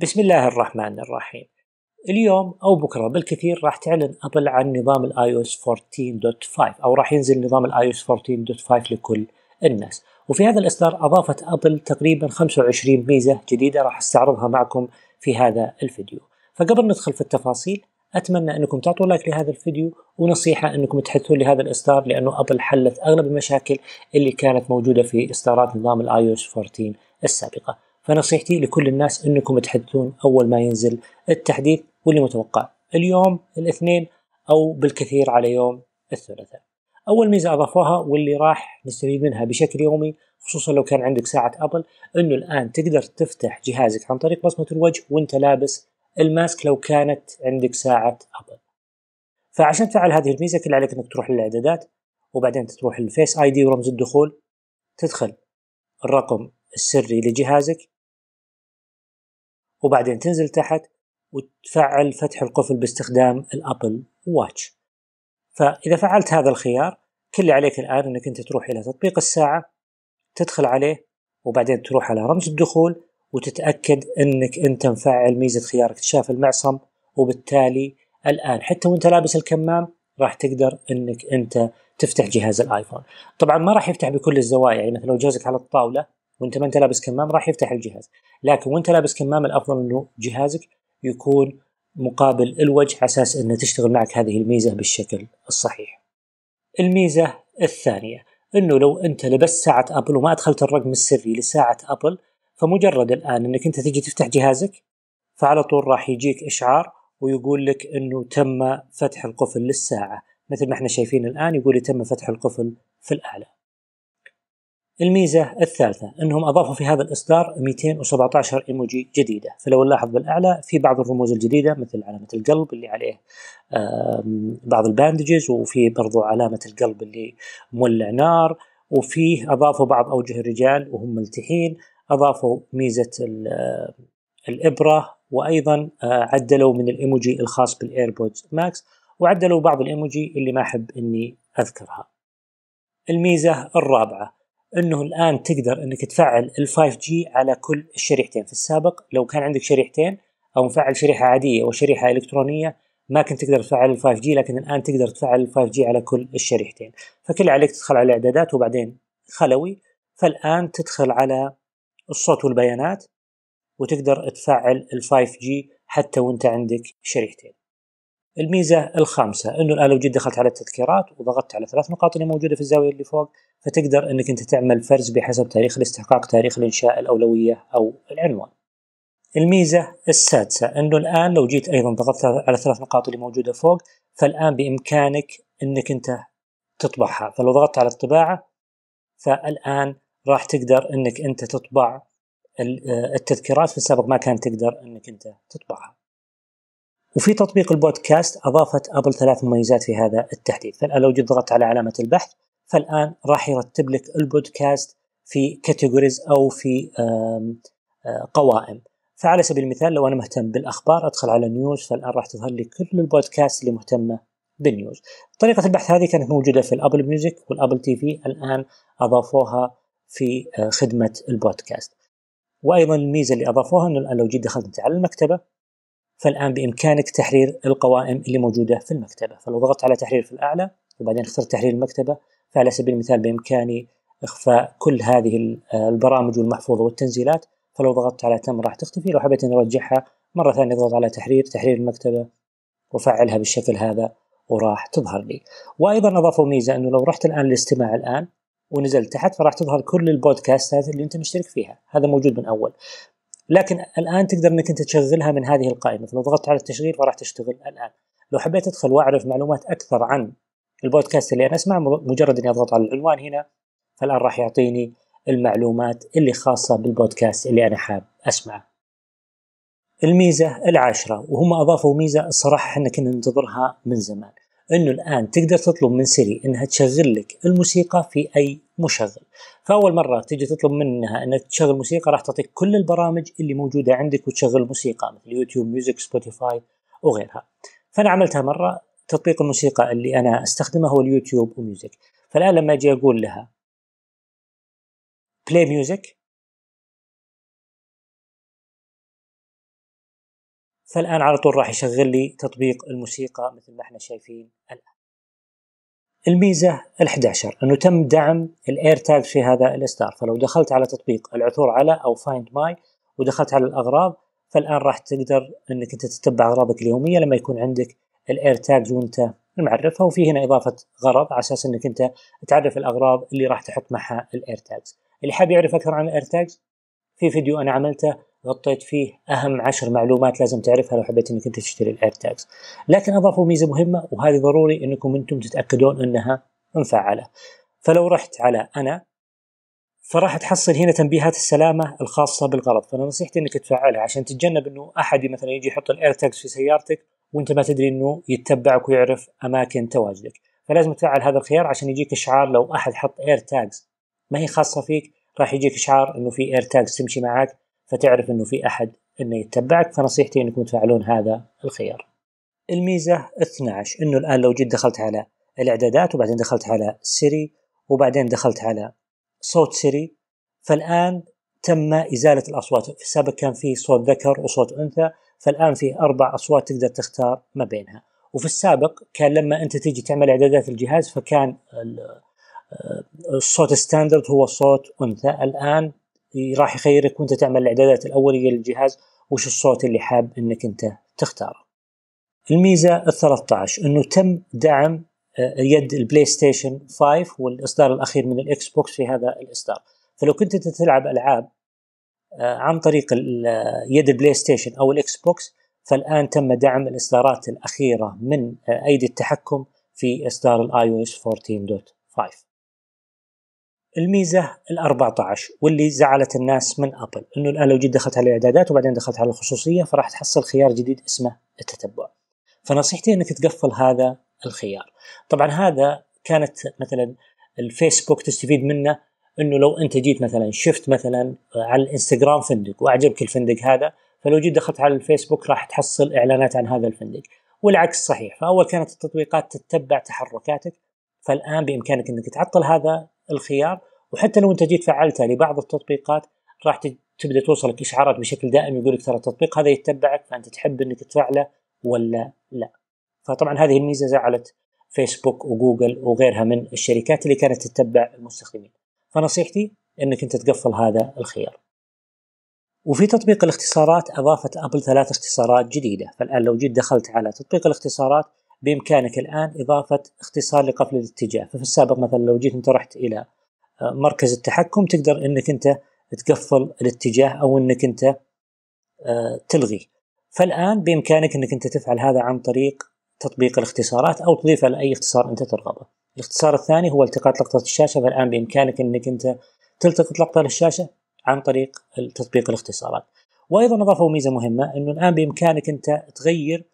بسم الله الرحمن الرحيم اليوم او بكره بالكثير راح تعلن ابل عن نظام الاي او اس 14.5 او راح ينزل نظام الاي او اس 14.5 لكل الناس وفي هذا الاصدار اضافت ابل تقريبا 25 ميزه جديده راح استعرضها معكم في هذا الفيديو فقبل ندخل في التفاصيل اتمنى انكم تعطوا لايك لهذا الفيديو ونصيحه انكم تحثوا لهذا الاصدار لانه ابل حلت اغلب المشاكل اللي كانت موجوده في اصدارات نظام الاي او اس 14 السابقه فنصيحتي لكل الناس انكم تحدثون اول ما ينزل التحديث واللي متوقع اليوم الاثنين او بالكثير على يوم الثلاثاء. اول ميزه اضافوها واللي راح نستفيد منها بشكل يومي خصوصا لو كان عندك ساعه ابل انه الان تقدر تفتح جهازك عن طريق بصمه الوجه وانت لابس الماسك لو كانت عندك ساعه ابل. فعشان تفعل هذه الميزه كل عليك انك تروح للاعدادات وبعدين تروح للفيس اي دي ورمز الدخول تدخل الرقم السري لجهازك وبعدين تنزل تحت وتفعل فتح القفل باستخدام الابل واتش فاذا فعلت هذا الخيار كل اللي عليك الان انك انت تروح الى تطبيق الساعه تدخل عليه وبعدين تروح على رمز الدخول وتتاكد انك انت مفعل ميزه خيار اكتشاف المعصم وبالتالي الان حتى وانت لابس الكمام راح تقدر انك انت تفتح جهاز الايفون طبعا ما راح يفتح بكل الزوايا يعني مثلا لو جهازك على الطاوله وانت ما انت لابس كمام راح يفتح الجهاز لكن وانت لابس كمام الافضل انه جهازك يكون مقابل الوجه على اساس انه تشتغل معك هذه الميزه بالشكل الصحيح الميزه الثانيه انه لو انت لبست ساعه ابل وما ادخلت الرقم السري لساعه ابل فمجرد الان انك انت تجي تفتح جهازك فعلى طول راح يجيك اشعار ويقول لك انه تم فتح القفل للساعه مثل ما احنا شايفين الان يقول لي تم فتح القفل في الاله الميزة الثالثة أنهم أضافوا في هذا الإصدار 217 إيموجي جديدة فلو نلاحظ بالأعلى في بعض الرموز الجديدة مثل علامة القلب اللي عليه بعض الباندجز وفي برضو علامة القلب اللي مولع نار وفيه أضافوا بعض أوجه الرجال وهم ملتحين أضافوا ميزة الإبرة وأيضا آه، عدلوا من الإيموجي الخاص بالإيربودز ماكس وعدلوا بعض الإيموجي اللي ما أحب أني أذكرها الميزة الرابعة انه الان تقدر انك تفعل ال 5 جي على كل الشريحتين في السابق لو كان عندك شريحتين او مفعل شريحه عاديه وشريحه الكترونيه ما كنت تقدر تفعل ال 5 جي لكن الان تقدر تفعل ال 5 جي على كل الشريحتين فكل عليك تدخل على الاعدادات وبعدين خلوي فالان تدخل على الصوت والبيانات وتقدر تفعل ال 5 جي حتى وانت عندك شريحتين الميزه الخامسه انه الان لو جيت دخلت على التذكيرات وضغطت على ثلاث نقاط اللي موجوده في الزاويه اللي فوق فتقدر انك انت تعمل فرز بحسب تاريخ الاستحقاق تاريخ الانشاء الاولويه او العنوان. الميزه السادسه انه الان لو جيت ايضا ضغطت على ثلاث نقاط اللي موجوده فوق فالان بامكانك انك انت تطبعها فلو ضغطت على الطباعه فالان راح تقدر انك انت تطبع آه، التذكيرات في السابق ما كان تقدر انك انت تطبعها. وفي تطبيق البودكاست أضافت أبل ثلاث مميزات في هذا التحديث فالآن لو جيت ضغطت على علامة البحث فالآن راح يرتب لك البودكاست في كاتيجوريز أو في آه، قوائم فعلى سبيل المثال لو أنا مهتم بالأخبار أدخل على نيوز فالآن راح تظهر لي كل البودكاست اللي مهتمة بالنيوز طريقة البحث هذه كانت موجودة في الأبل ميوزك والأبل تي في الآن أضافوها في آه، خدمة البودكاست وأيضا الميزة اللي أضافوها أنه الآن لو جيت دخلت على المكتبة فالآن بإمكانك تحرير القوائم اللي موجودة في المكتبة فلو ضغطت على تحرير في الأعلى وبعدين اخترت تحرير المكتبة فعلى سبيل المثال بإمكاني إخفاء كل هذه البرامج والمحفوظة والتنزيلات فلو ضغطت على تم راح تختفي لو حبيت نرجعها أرجعها مرة ثانية أضغط على تحرير تحرير المكتبة وفعلها بالشكل هذا وراح تظهر لي وأيضا أضافوا ميزة أنه لو رحت الآن للاستماع الآن ونزلت تحت فراح تظهر كل البودكاستات اللي انت مشترك فيها هذا موجود من اول لكن الان تقدر انك انت تشغلها من هذه القائمه فلو ضغطت على التشغيل فراح تشتغل الان لو حبيت ادخل واعرف معلومات اكثر عن البودكاست اللي انا اسمعه مجرد اني اضغط على العنوان هنا فالان راح يعطيني المعلومات اللي خاصه بالبودكاست اللي انا حاب اسمعه الميزه العاشره وهم اضافوا ميزه الصراحه احنا كنا ننتظرها من زمان انه الان تقدر تطلب من سيري انها تشغل لك الموسيقى في اي مشغل فاول مره تيجي تطلب منها انها تشغل موسيقى راح تعطيك كل البرامج اللي موجوده عندك وتشغل موسيقى مثل يوتيوب ميوزك سبوتيفاي وغيرها فانا عملتها مره تطبيق الموسيقى اللي انا استخدمه هو اليوتيوب وميوزك فالان لما اجي اقول لها بلاي ميوزك فالان على طول راح يشغل لي تطبيق الموسيقى مثل ما احنا شايفين الان الميزة ال11 أنه تم دعم الاير تاج في هذا الإصدار فلو دخلت على تطبيق العثور على أو فايند ماي ودخلت على الأغراض فالآن راح تقدر أنك أنت تتبع أغراضك اليومية لما يكون عندك الاير تاج وأنت معرفها وفي هنا إضافة غرض على أساس أنك أنت تعرف الأغراض اللي راح تحط معها الاير تاجز اللي حاب يعرف أكثر عن الاير تاجز في فيديو أنا عملته غطيت فيه اهم عشر معلومات لازم تعرفها لو حبيت انك انت تشتري الاير تاكس لكن اضافوا ميزه مهمه وهذه ضروري انكم انتم تتاكدون انها مفعله فلو رحت على انا فراح تحصل هنا تنبيهات السلامه الخاصه بالغرض فانا نصيحتي انك تفعلها عشان تتجنب انه احد مثلا يجي يحط الاير تاكس في سيارتك وانت ما تدري انه يتبعك ويعرف اماكن تواجدك فلازم تفعل هذا الخيار عشان يجيك اشعار لو احد حط اير تاجز ما هي خاصه فيك راح يجيك اشعار انه في اير تاجز تمشي معك فتعرف انه في احد انه يتبعك فنصيحتي انكم تفعلون هذا الخيار. الميزه 12 انه الان لو جيت دخلت على الاعدادات وبعدين دخلت على سيري وبعدين دخلت على صوت سيري فالان تم ازاله الاصوات، في السابق كان في صوت ذكر وصوت انثى فالان في اربع اصوات تقدر تختار ما بينها. وفي السابق كان لما انت تيجي تعمل اعدادات الجهاز فكان آه، الصوت ستاندرد هو صوت انثى الان راح يخيرك وانت تعمل الاعدادات الاوليه للجهاز وش الصوت اللي حاب انك انت تختاره الميزه ال 13 انه تم دعم آه، يد البلاي ستيشن 5 والاصدار الاخير من الاكس بوكس في هذا الاصدار فلو كنت انت تلعب العاب آه، عن طريق آه، يد البلاي ستيشن او الاكس بوكس فالان تم دعم الاصدارات الاخيره من ايدي التحكم في اصدار الاي او اس 14.5 الميزه ال 14 واللي زعلت الناس من ابل انه الان لو جيت دخلت على الاعدادات وبعدين دخلت على الخصوصيه فراح تحصل خيار جديد اسمه التتبع. فنصيحتي انك تقفل هذا الخيار. طبعا هذا كانت مثلا الفيسبوك تستفيد منه انه لو انت جيت مثلا شفت مثلا على الانستغرام فندق واعجبك الفندق هذا فلو جيت دخلت على الفيسبوك راح تحصل اعلانات عن هذا الفندق والعكس صحيح فاول كانت التطبيقات تتبع تحركاتك فالان بامكانك انك تعطل هذا الخيار وحتى لو انت جيت فعلتها لبعض التطبيقات راح تبدا توصلك اشعارات بشكل دائم يقول لك ترى التطبيق هذا يتبعك فانت تحب انك تفعله ولا لا. فطبعا هذه الميزه زعلت فيسبوك وجوجل وغيرها من الشركات اللي كانت تتبع المستخدمين. فنصيحتي انك انت تقفل هذا الخيار. وفي تطبيق الاختصارات اضافت ابل ثلاث اختصارات جديده، فالان لو جيت دخلت على تطبيق الاختصارات بإمكانك الآن إضافة اختصار لقفل الاتجاه ففي السابق مثلا لو جيت أنت رحت إلى آه، مركز التحكم تقدر أنك أنت تقفل الاتجاه أو أنك أنت آه، تلغي فالآن بإمكانك أنك أنت تفعل هذا عن طريق تطبيق الاختصارات أو تضيفه لأي اختصار أنت ترغبه الاختصار الثاني هو التقاط لقطة الشاشة فالآن بإمكانك أنك أنت تلتقط لقطة للشاشة عن طريق تطبيق الاختصارات وأيضا أضافوا ميزة مهمة أنه الآن بإمكانك أنت تغير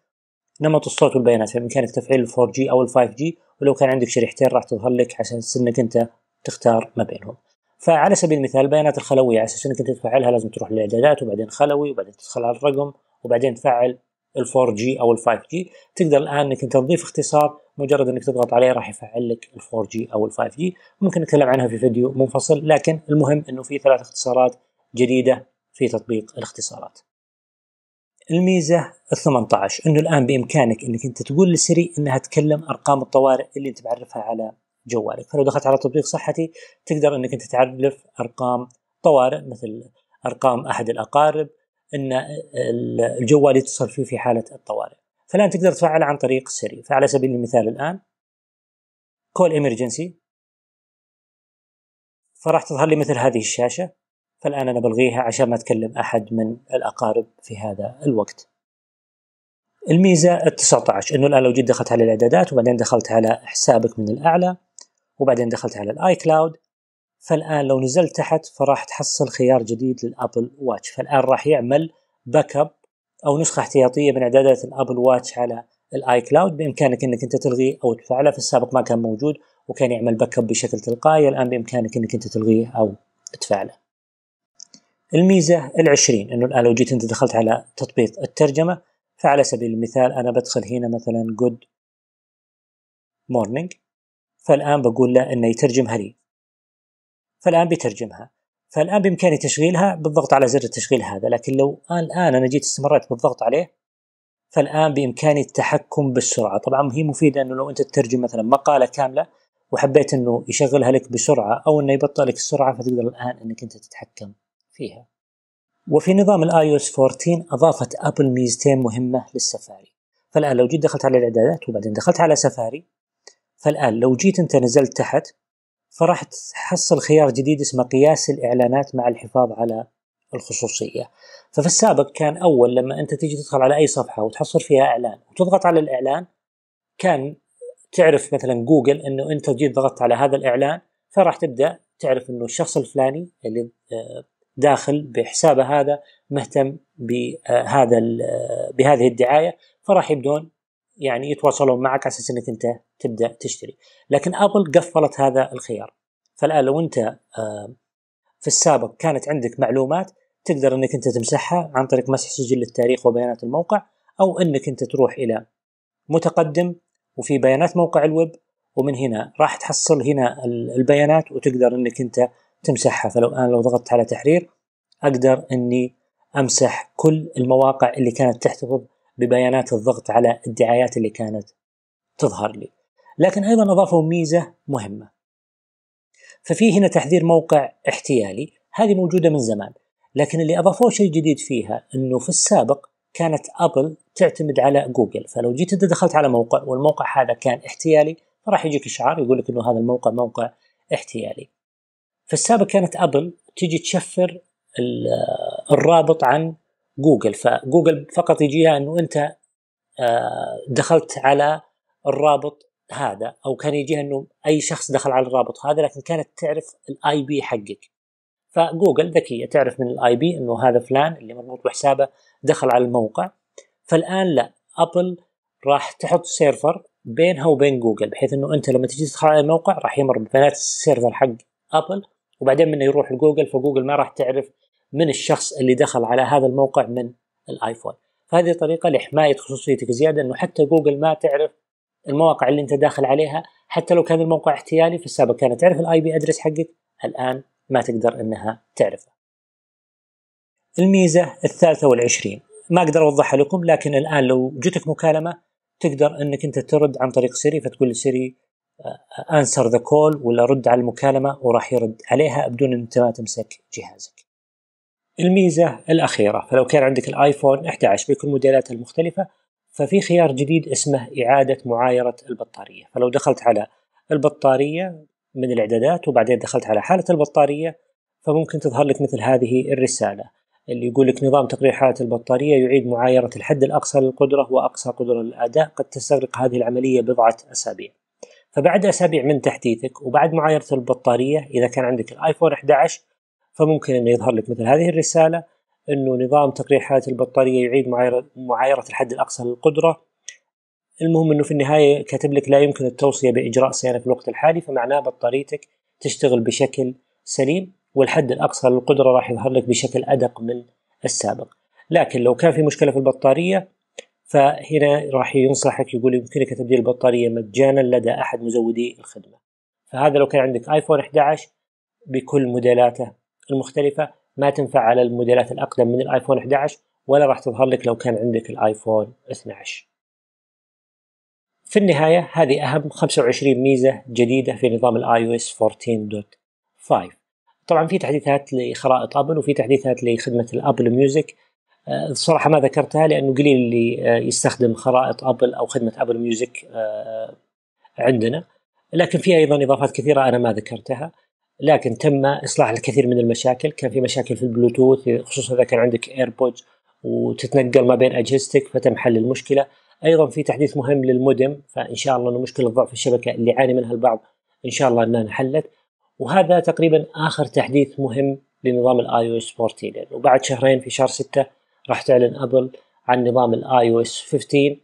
نمط الصوت والبيانات بإمكانك يعني تفعيل ال 4G أو ال 5G ولو كان عندك شريحتين راح تظهر لك عشان انك أنت تختار ما بينهم فعلى سبيل المثال البيانات الخلوية على أساس أنك أنت تفعلها لازم تروح للإعدادات وبعدين خلوي وبعدين تدخل على الرقم وبعدين تفعل ال 4G أو ال 5G تقدر الآن أنك أنت تضيف اختصار مجرد أنك تضغط عليه راح يفعل لك ال 4G أو ال 5G ممكن نتكلم عنها في فيديو منفصل لكن المهم أنه في ثلاث اختصارات جديدة في تطبيق الاختصارات الميزه ال 18 انه الان بامكانك انك انت تقول لسيري انها تكلم ارقام الطوارئ اللي انت معرفها على جوالك فلو دخلت على تطبيق صحتي تقدر انك انت تعرف ارقام طوارئ مثل ارقام احد الاقارب ان الجوال يتصل فيه في حاله الطوارئ فالان تقدر تفعلها عن طريق سيري فعلى سبيل المثال الان كول امرجنسي فراح تظهر لي مثل هذه الشاشه فالآن أنا بلغيها عشان ما أتكلم أحد من الأقارب في هذا الوقت الميزة ال 19 أنه الآن لو جيت دخلت على الإعدادات وبعدين دخلت على حسابك من الأعلى وبعدين دخلت على الآي كلاود فالآن لو نزلت تحت فراح تحصل خيار جديد للأبل واتش فالآن راح يعمل باك أب أو نسخة احتياطية من إعدادات الأبل واتش على الاي كلاود بامكانك انك انت تلغيه او تفعله في السابق ما كان موجود وكان يعمل باك اب بشكل تلقائي الان بامكانك انك انت تلغيه او تفعله الميزة العشرين أنه الآن لو جيت أنت دخلت على تطبيق الترجمة فعلى سبيل المثال أنا بدخل هنا مثلا good morning فالآن بقول له أنه يترجمها لي فالآن بيترجمها فالآن بإمكاني تشغيلها بالضغط على زر التشغيل هذا لكن لو الآن أنا جيت استمريت بالضغط عليه فالآن بإمكاني التحكم بالسرعة طبعا هي مفيدة أنه لو أنت تترجم مثلا مقالة كاملة وحبيت أنه يشغلها لك بسرعة أو أنه يبطئ لك السرعة فتقدر الآن أنك أنت تتحكم فيها وفي نظام الاي او اس 14 اضافت ابل ميزتين مهمه للسفاري فالان لو جيت دخلت على الاعدادات وبعدين دخلت على سفاري فالان لو جيت انت نزلت تحت فراح تحصل خيار جديد اسمه قياس الاعلانات مع الحفاظ على الخصوصيه ففي السابق كان اول لما انت تيجي تدخل على اي صفحه وتحصل فيها اعلان وتضغط على الاعلان كان تعرف مثلا جوجل انه انت جيت ضغطت على هذا الاعلان فراح تبدا تعرف انه الشخص الفلاني اللي آه، داخل بحسابه هذا مهتم بهذا آه، آه، بهذه الدعايه فراح يبدون يعني يتواصلون معك على اساس انك انت تبدا تشتري، لكن ابل قفلت هذا الخيار. فالان لو انت آه، في السابق كانت عندك معلومات تقدر انك انت تمسحها عن طريق مسح سجل التاريخ وبيانات الموقع او انك انت تروح الى متقدم وفي بيانات موقع الويب ومن هنا راح تحصل هنا البيانات وتقدر انك انت تمسحها فلو الان لو ضغطت على تحرير أقدر أني أمسح كل المواقع اللي كانت تحتفظ ببيانات الضغط على الدعايات اللي كانت تظهر لي لكن أيضا أضافوا ميزة مهمة ففي هنا تحذير موقع احتيالي هذه موجودة من زمان لكن اللي أضافوه شيء جديد فيها أنه في السابق كانت أبل تعتمد على جوجل فلو جيت أنت دخلت على موقع والموقع هذا كان احتيالي فراح يجيك إشعار يقول لك أنه هذا الموقع موقع احتيالي في السابق كانت ابل تيجي تشفر الرابط عن جوجل فجوجل فقط يجيها انه انت آه، دخلت على الرابط هذا او كان يجيها انه اي شخص دخل على الرابط هذا لكن كانت تعرف الاي بي حقك فجوجل ذكيه تعرف من الاي بي انه هذا فلان اللي مربوط بحسابه دخل على الموقع فالان لا ابل راح تحط سيرفر بينها وبين جوجل بحيث انه انت لما تجي تدخل على الموقع راح يمر ببيانات السيرفر حق ابل وبعدين منه يروح لجوجل فجوجل ما راح تعرف من الشخص اللي دخل على هذا الموقع من الايفون فهذه طريقه لحمايه خصوصيتك زياده انه حتى جوجل ما تعرف المواقع اللي انت داخل عليها حتى لو كان الموقع احتيالي في السابق كانت تعرف الاي بي ادرس حقك الان ما تقدر انها تعرفه الميزه الثالثه والعشرين ما اقدر اوضحها لكم لكن الان لو جتك مكالمه تقدر انك انت ترد عن طريق سيري فتقول لسيري انسر ذا كول ولا رد على المكالمه وراح يرد عليها بدون ان انت ما تمسك جهازك. الميزه الاخيره فلو كان عندك الايفون 11 بكل موديلاته المختلفه ففي خيار جديد اسمه اعاده معايره البطاريه، فلو دخلت على البطاريه من الاعدادات وبعدين دخلت على حاله البطاريه فممكن تظهر لك مثل هذه الرساله اللي يقول لك نظام تقرير حاله البطاريه يعيد معايره الحد الاقصى للقدره واقصى قدره للاداء قد تستغرق هذه العمليه بضعه اسابيع. فبعد أسابيع من تحديثك وبعد معايرة البطارية إذا كان عندك الآيفون 11 فممكن انه يظهر لك مثل هذه الرسالة أنه نظام تقرير حالة البطارية يعيد معايرة الحد الأقصى للقدرة المهم أنه في النهاية كاتب لك لا يمكن التوصية بإجراء صيانة في الوقت الحالي فمعناه بطاريتك تشتغل بشكل سليم والحد الأقصى للقدرة راح يظهر لك بشكل أدق من السابق لكن لو كان في مشكلة في البطارية فهنا راح ينصحك يقول يمكنك تبديل البطارية مجانا لدى أحد مزودي الخدمة فهذا لو كان عندك آيفون 11 بكل موديلاته المختلفة ما تنفع على الموديلات الأقدم من الآيفون 11 ولا راح تظهر لك لو كان عندك الآيفون 12 في النهاية هذه أهم 25 ميزة جديدة في نظام الاي او اس 14.5 طبعا في تحديثات لخرائط ابل وفي تحديثات لخدمة الابل ميوزك الصراحه آه، ما ذكرتها لانه قليل اللي آه، يستخدم خرائط ابل او خدمه ابل ميوزك آه، عندنا لكن في ايضا اضافات كثيره انا ما ذكرتها لكن تم اصلاح الكثير من المشاكل كان في مشاكل في البلوتوث خصوصا اذا كان عندك ايربودز وتتنقل ما بين اجهزتك فتم حل المشكله ايضا في تحديث مهم للمودم فان شاء الله انه مشكله ضعف الشبكه اللي يعاني منها البعض ان شاء الله انها انحلت وهذا تقريبا اخر تحديث مهم لنظام الاي او اس 14 لانه بعد شهرين في شهر 6 راح تعلن ابل عن نظام الاي او اس 15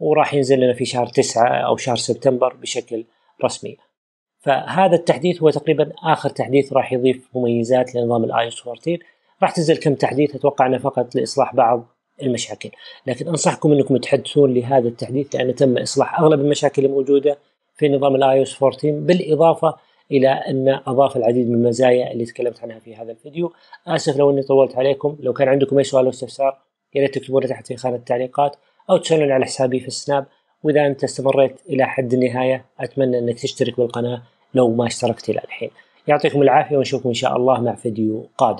وراح ينزل لنا في شهر 9 او شهر سبتمبر بشكل رسمي فهذا التحديث هو تقريبا اخر تحديث راح يضيف مميزات لنظام الاي او اس 14 راح تنزل كم تحديث اتوقع انه فقط لاصلاح بعض المشاكل لكن انصحكم انكم تحدثون لهذا التحديث لانه تم اصلاح اغلب المشاكل الموجوده في نظام الاي او اس 14 بالاضافه إلى أن أضاف العديد من المزايا اللي تكلمت عنها في هذا الفيديو آسف لو أني طولت عليكم لو كان عندكم أي سؤال أو استفسار يا ريت تكتبوا تحت في خانة التعليقات أو تسالوني على حسابي في السناب وإذا أنت استمريت إلى حد النهاية أتمنى أنك تشترك بالقناة لو ما اشتركت إلى الحين يعطيكم العافية ونشوفكم إن شاء الله مع فيديو قادم